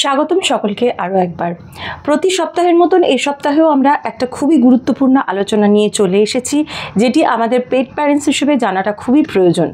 স্বাগতম সকলকে আরও একবার প্রতি সপ্তাহের মতন এই সপ্তাহেও আমরা একটা খুবই গুরুত্বপূর্ণ আলোচনা নিয়ে চলে এসেছি যেটি আমাদের পেট প্যারেন্টস হিসেবে জানাটা খুবই প্রয়োজন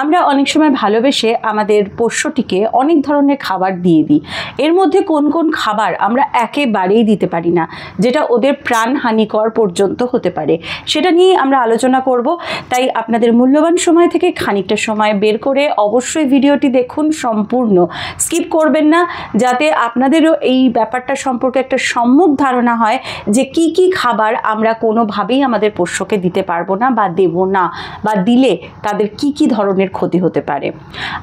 আমরা অনেক সময় ভালোবেসে আমাদের পোষ্যটিকে অনেক ধরনের খাবার দিয়ে দিই এর মধ্যে কোন কোন খাবার আমরা একেবারেই দিতে পারি না যেটা ওদের প্রাণহানিকর পর্যন্ত হতে পারে সেটা নিয়ে আমরা আলোচনা করব তাই আপনাদের মূল্যবান সময় থেকে খানিকটা সময় বের করে অবশ্যই ভিডিওটি দেখুন সম্পূর্ণ স্কিপ করবেন না যাতে যাতে আপনাদেরও এই ব্যাপারটা সম্পর্কে একটা সম্মুখ ধারণা হয় যে কি কি খাবার আমরা কোনোভাবেই আমাদের পোষ্যকে দিতে পারবো না বা দেব না বা দিলে তাদের কি কি ধরনের ক্ষতি হতে পারে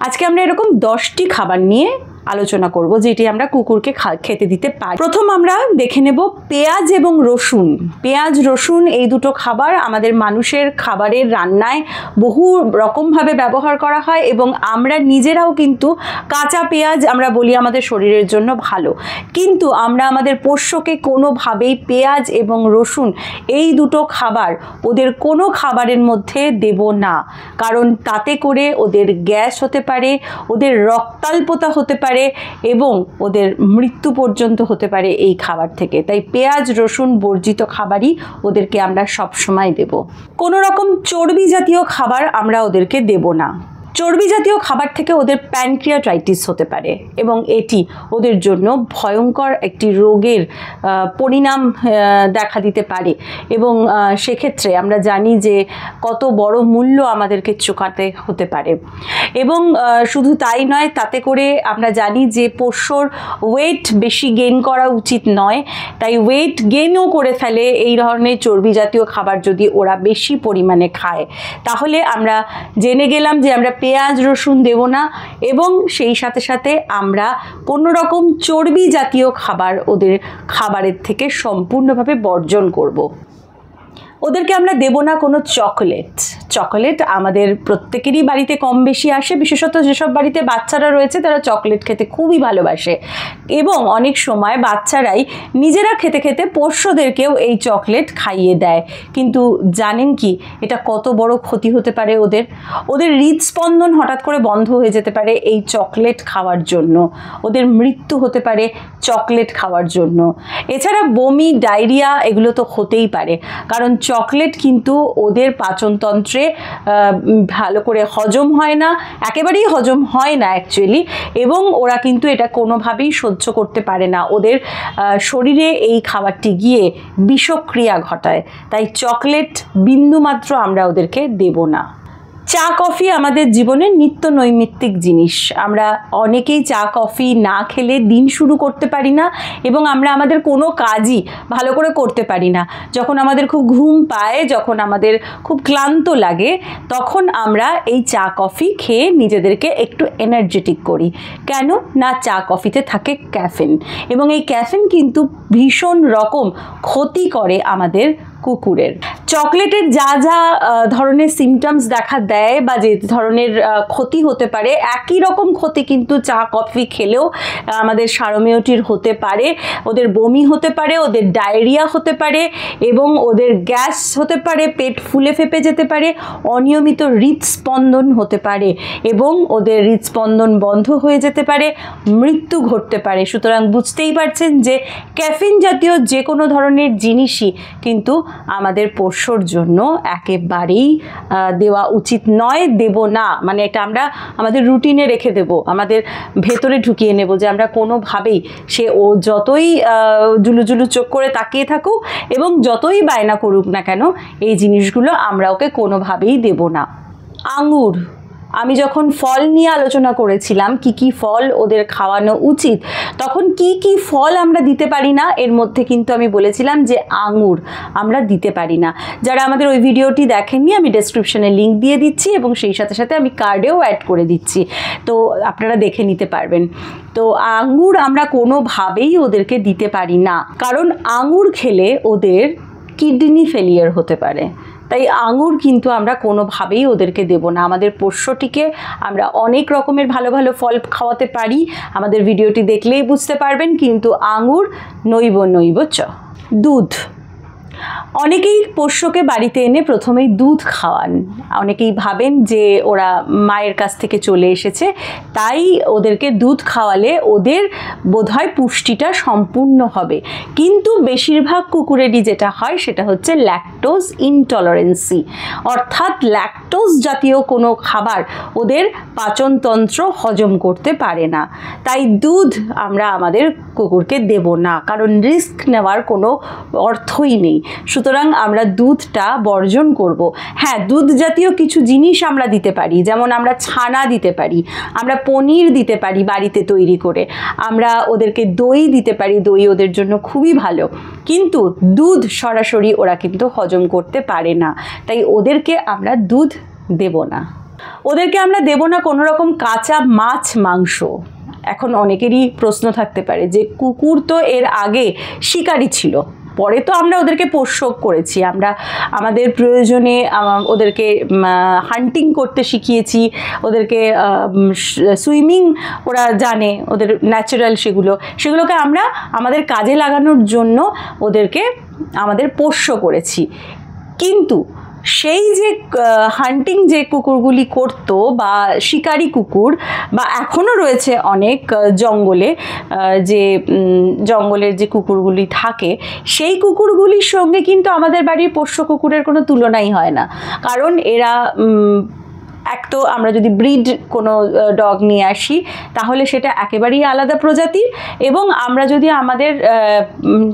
আজকে আমরা এরকম দশটি খাবার নিয়ে আলোচনা করব যেটি আমরা কুকুরকে খেতে দিতে পারি প্রথম আমরা দেখে নেব পেঁয়াজ এবং রসুন পেঁয়াজ রসুন এই দুটো খাবার আমাদের মানুষের খাবারের রান্নায় বহু রকমভাবে ব্যবহার করা হয় এবং আমরা নিজেরাও কিন্তু কাঁচা পেঁয়াজ আমরা বলি আমাদের শরীরের জন্য ভালো কিন্তু আমরা আমাদের পোষ্যকে কোনোভাবেই পেঁয়াজ এবং রসুন এই দুটো খাবার ওদের কোনো খাবারের মধ্যে দেব না কারণ তাতে করে ওদের গ্যাস হতে পারে ওদের রক্তাল্পতা হতে পারে পারে এবং ওদের মৃত্যু পর্যন্ত হতে পারে এই খাবার থেকে তাই পেঁয়াজ রসুন বর্জিত খাবারই ওদেরকে আমরা সব সময় দেব কোনো রকম চর্বি জাতীয় খাবার আমরা ওদেরকে দেব না চর্বি জাতীয় খাবার থেকে ওদের প্যানক্রিয়াটাইটিস হতে পারে এবং এটি ওদের জন্য ভয়ঙ্কর একটি রোগের পরিণাম দেখা দিতে পারে এবং সেক্ষেত্রে আমরা জানি যে কত বড় মূল্য আমাদেরকে চোকাতে হতে পারে এবং শুধু তাই নয় তাতে করে আমরা জানি যে পোষ্যর ওয়েট বেশি গেন করা উচিত নয় তাই ওয়েট গেনও করে ফেলে এই ধরনের চর্বি জাতীয় খাবার যদি ওরা বেশি পরিমাণে খায় তাহলে আমরা জেনে গেলাম যে আমরা পেঁয়াজ রসুন দেব না এবং সেই সাথে সাথে আমরা কোনো রকম চর্বি জাতীয় খাবার ওদের খাবারের থেকে সম্পূর্ণভাবে বর্জন করব। ওদেরকে আমরা দেব না কোনো চকলেট চকলেট আমাদের প্রত্যেকেরই বাড়িতে কম বেশি আসে বিশেষত যেসব বাড়িতে বাচ্চারা রয়েছে তারা চকলেট খেতে খুবই ভালোবাসে এবং অনেক সময় বাচ্চারাই নিজেরা খেতে খেতে পোষ্যদেরকেও এই চকলেট খাইয়ে দেয় কিন্তু জানেন কি এটা কত বড় ক্ষতি হতে পারে ওদের ওদের হৃদস্পন্দন হঠাৎ করে বন্ধ হয়ে যেতে পারে এই চকলেট খাওয়ার জন্য ওদের মৃত্যু হতে পারে চকলেট খাওয়ার জন্য এছাড়া বমি ডায়রিয়া এগুলো তো হতেই পারে কারণ চকলেট কিন্তু ওদের পাচনতন্ত্রে ক্ষেত্রে ভালো করে হজম হয় না একেবারেই হজম হয় না অ্যাকচুয়ালি এবং ওরা কিন্তু এটা কোনোভাবেই সহ্য করতে পারে না ওদের শরীরে এই খাবারটি গিয়ে বিষক্রিয়া ঘটায় তাই চকলেট বিন্দুমাত্র আমরা ওদেরকে দেব না চা কফি আমাদের জীবনের নিত্য নৈমিত্তিক জিনিস আমরা অনেকেই চা কফি না খেলে দিন শুরু করতে পারি না এবং আমরা আমাদের কোনো কাজই ভালো করে করতে পারি না যখন আমাদের খুব ঘুম পায় যখন আমাদের খুব ক্লান্ত লাগে তখন আমরা এই চা কফি খেয়ে নিজেদেরকে একটু এনার্জেটিক করি কেন না চা কফিতে থাকে ক্যাফেন এবং এই ক্যাফেন কিন্তু ভীষণ রকম ক্ষতি করে আমাদের কুকুরের চকলেটের যা যা ধরনের সিমটমস দেখা দেয় দেয় বা যে ধরনের ক্ষতি হতে পারে একই রকম ক্ষতি কিন্তু চা কফি খেলেও আমাদের সারমেয়টির হতে পারে ওদের বমি হতে পারে ওদের ডায়রিয়া হতে পারে এবং ওদের গ্যাস হতে পারে পেট ফুলে ফেপে যেতে পারে অনিয়মিত হৃদস্পন্দন হতে পারে এবং ওদের হৃদস্পন্দন বন্ধ হয়ে যেতে পারে মৃত্যু ঘটতে পারে সুতরাং বুঝতেই পারছেন যে ক্যাফিন জাতীয় যে কোনো ধরনের জিনিসই কিন্তু আমাদের পোষ্যর জন্য একেবারেই দেওয়া উচিত নয় দেব না মানে এটা আমরা আমাদের রুটিনে রেখে দেব আমাদের ভেতরে ঢুকিয়ে নেব যে আমরা কোনোভাবেই সে ও যতই জুলুজুলু চোখ করে তাকিয়ে থাকুক এবং যতই বায়না করুক না কেন এই জিনিসগুলো আমরা ওকে কোনোভাবেই দেব না আঙুর আমি যখন ফল নিয়ে আলোচনা করেছিলাম কি কি ফল ওদের খাওয়ানো উচিত তখন কি কি ফল আমরা দিতে পারি না এর মধ্যে কিন্তু আমি বলেছিলাম যে আঙুর আমরা দিতে পারি না যারা আমাদের ওই ভিডিওটি দেখেননি আমি ডেসক্রিপশনে লিঙ্ক দিয়ে দিচ্ছি এবং সেই সাথে সাথে আমি কার্ডেও অ্যাড করে দিচ্ছি তো আপনারা দেখে নিতে পারবেন তো আঙুর আমরা কোনোভাবেই ওদেরকে দিতে পারি না কারণ আঙুর খেলে ওদের কিডনি ফেলিয়ার হতে পারে তাই আঙুর কিন্তু আমরা কোনোভাবেই ওদেরকে দেব না আমাদের পোষ্যটিকে আমরা অনেক রকমের ভালো ভালো ফল খাওয়াতে পারি আমাদের ভিডিওটি দেখলেই বুঝতে পারবেন কিন্তু আঙুর নৈব নৈব চ দুধ অনেকেই পোষ্যকে বাড়িতে এনে প্রথমেই দুধ খাওয়ান অনেকেই ভাবেন যে ওরা মায়ের কাছ থেকে চলে এসেছে তাই ওদেরকে দুধ খাওয়ালে ওদের বোধহয় পুষ্টিটা সম্পূর্ণ হবে কিন্তু বেশিরভাগ কুকুরেরই যেটা হয় সেটা হচ্ছে ল্যাকটোজ ইনটলারেন্সি অর্থাৎ ল্যাকটোজ জাতীয় কোনো খাবার ওদের পাচনতন্ত্র হজম করতে পারে না তাই দুধ আমরা আমাদের কুকুরকে দেব না কারণ রিস্ক নেওয়ার কোনো অর্থই নেই সুতরাং আমরা দুধটা বর্জন করব। হ্যাঁ দুধ জাতীয় কিছু জিনিস আমরা দিতে পারি যেমন আমরা ছানা দিতে পারি আমরা পনির দিতে পারি বাড়িতে তৈরি করে আমরা ওদেরকে দই দিতে পারি দই ওদের জন্য খুবই ভালো কিন্তু দুধ সরাসরি ওরা কিন্তু হজম করতে পারে না তাই ওদেরকে আমরা দুধ দেব না ওদেরকে আমরা দেব না কোনো রকম কাঁচা মাছ মাংস এখন অনেকেরই প্রশ্ন থাকতে পারে যে কুকুর তো এর আগে শিকারি ছিল পরে তো আমরা ওদেরকে পোষক করেছি আমরা আমাদের প্রয়োজনে ওদেরকে হান্টিং করতে শিখিয়েছি ওদেরকে সুইমিং ওরা জানে ওদের ন্যাচারাল সেগুলো সেগুলোকে আমরা আমাদের কাজে লাগানোর জন্য ওদেরকে আমাদের পোষ্য করেছি কিন্তু সেই যে হান্টিং যে কুকুরগুলি করত বা শিকারি কুকুর বা এখনও রয়েছে অনেক জঙ্গলে যে জঙ্গলের যে কুকুরগুলি থাকে সেই কুকুরগুলির সঙ্গে কিন্তু আমাদের বাড়ির পোষ্য কুকুরের কোনো তুলনাই হয় না কারণ এরা এক তো আমরা যদি ব্রিড কোনো ডগ নিয়ে আসি তাহলে সেটা একেবারেই আলাদা প্রজাতির এবং আমরা যদি আমাদের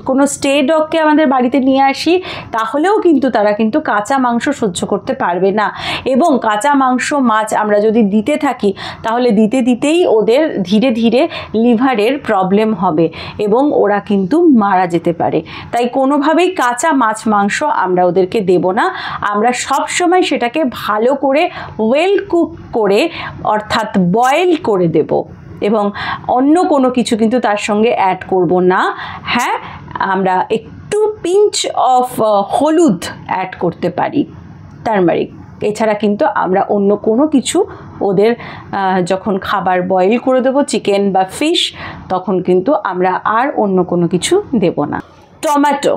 কোনো স্টে ডগকে আমাদের বাড়িতে নিয়ে আসি তাহলেও কিন্তু তারা কিন্তু কাঁচা মাংস সহ্য করতে পারবে না এবং কাঁচা মাংস মাছ আমরা যদি দিতে থাকি তাহলে দিতে দিতেই ওদের ধীরে ধীরে লিভারের প্রবলেম হবে এবং ওরা কিন্তু মারা যেতে পারে তাই কোনোভাবেই কাঁচা মাছ মাংস আমরা ওদেরকে দেব না আমরা সব সময় সেটাকে ভালো করে ওয়ে ওয়েল কুক করে অর্থাৎ বয়েল করে দেব এবং অন্য কোনো কিছু কিন্তু তার সঙ্গে অ্যাড করব না হ্যাঁ আমরা একটু পিঞ্চ অফ হলুদ অ্যাড করতে পারি টার্মারিক এছাড়া কিন্তু আমরা অন্য কোনো কিছু ওদের যখন খাবার বয়েল করে দেবো চিকেন বা ফিশ তখন কিন্তু আমরা আর অন্য কোনো কিছু দেব না টমেটো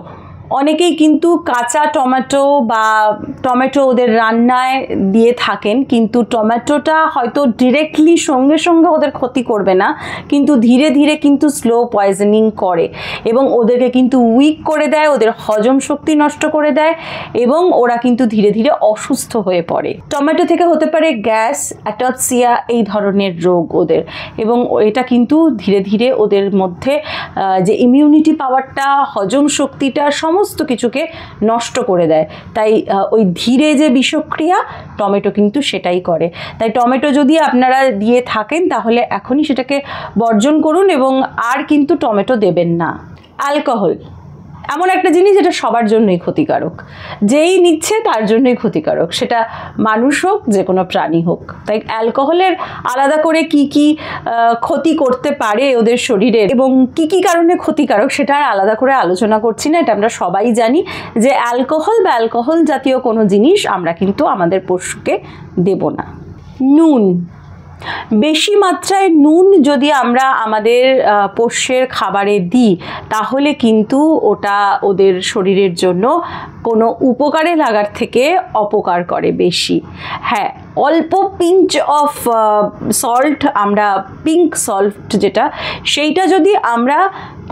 অনেকেই কিন্তু কাঁচা টমেটো বা টমেটো ওদের রান্নায় দিয়ে থাকেন কিন্তু টমেটোটা হয়তো ডিরেক্টলি সঙ্গে সঙ্গে ওদের ক্ষতি করবে না কিন্তু ধীরে ধীরে কিন্তু স্লো পয়জনিং করে এবং ওদেরকে কিন্তু উইক করে দেয় ওদের হজম শক্তি নষ্ট করে দেয় এবং ওরা কিন্তু ধীরে ধীরে অসুস্থ হয়ে পড়ে টমেটো থেকে হতে পারে গ্যাস অ্যাটপসিয়া এই ধরনের রোগ ওদের এবং এটা কিন্তু ধীরে ধীরে ওদের মধ্যে যে ইমিউনিটি পাওয়ারটা হজম শক্তিটা সম সমস্ত কিছুকে নষ্ট করে দেয় তাই ওই ধীরে যে বিষক্রিয়া টমেটো কিন্তু সেটাই করে তাই টমেটো যদি আপনারা দিয়ে থাকেন তাহলে এখনই সেটাকে বর্জন করুন এবং আর কিন্তু টমেটো দেবেন না অ্যালকোহল এমন একটা জিনিস যেটা সবার জন্যই ক্ষতিকারক যেই নিচ্ছে তার জন্যই ক্ষতিকারক সেটা মানুষ হোক যে কোনো প্রাণী হোক তাই অ্যালকোহলের আলাদা করে কি কি ক্ষতি করতে পারে ওদের শরীরে এবং কি কি কারণে ক্ষতিকারক সেটা আর আলাদা করে আলোচনা করছি না এটা আমরা সবাই জানি যে অ্যালকোহল বা অ্যালকোহল জাতীয় কোনো জিনিস আমরা কিন্তু আমাদের পশুকে দেব না নুন বেশি মাত্রায় নুন যদি আমরা আমাদের পোষ্যের খাবারে দিই তাহলে কিন্তু ওটা ওদের শরীরের জন্য কোনো উপকারে লাগার থেকে অপকার করে বেশি হ্যাঁ অল্প পিঞ্চ অফ সল্ট আমরা পিঙ্ক সল্ট যেটা সেইটা যদি আমরা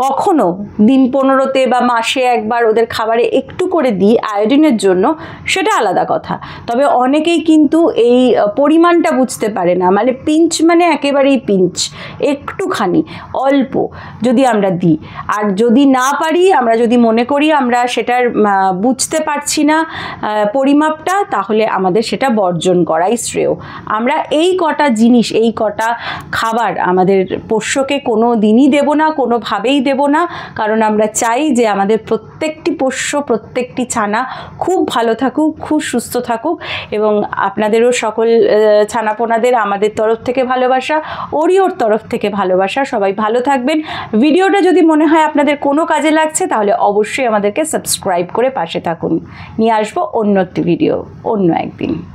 কখনো দিন পনেরোতে বা মাসে একবার ওদের খাবারে একটু করে দিই আয়োডিনের জন্য সেটা আলাদা কথা তবে অনেকেই কিন্তু এই পরিমাণটা বুঝতে পারে না মানে পিঞ্চ মানে একেবারেই পিঞ্চ একটুখানি অল্প যদি আমরা দিই আর যদি না পারি আমরা যদি মনে করি আমরা সেটার বুঝতে পারছি না পরিমাপটা তাহলে আমাদের সেটা বর্জন করাই শ্রেয় আমরা এই কটা জিনিস এই কটা খাবার আমাদের পোষ্যকে কোনো দিনই দেব না কোনোভাবেই দেব না কারণ আমরা চাই যে আমাদের প্রত্যেকটি পোষ্য প্রত্যেকটি ছানা খুব ভালো থাকুক খুব সুস্থ থাকুক এবং আপনাদেরও সকল ছানাপোনাদের আমাদের তরফ থেকে ভালোবাসা ওরিওর তরফ থেকে ভালোবাসা সবাই ভালো থাকবেন ভিডিওটা যদি মনে হয় আপনাদের কোনো কাজে লাগছে তাহলে অবশ্যই আমাদেরকে সাবস্ক্রাইব করে পাশে থাকুন নিয়ে আসবো অন্য একটি ভিডিও অন্য একদিন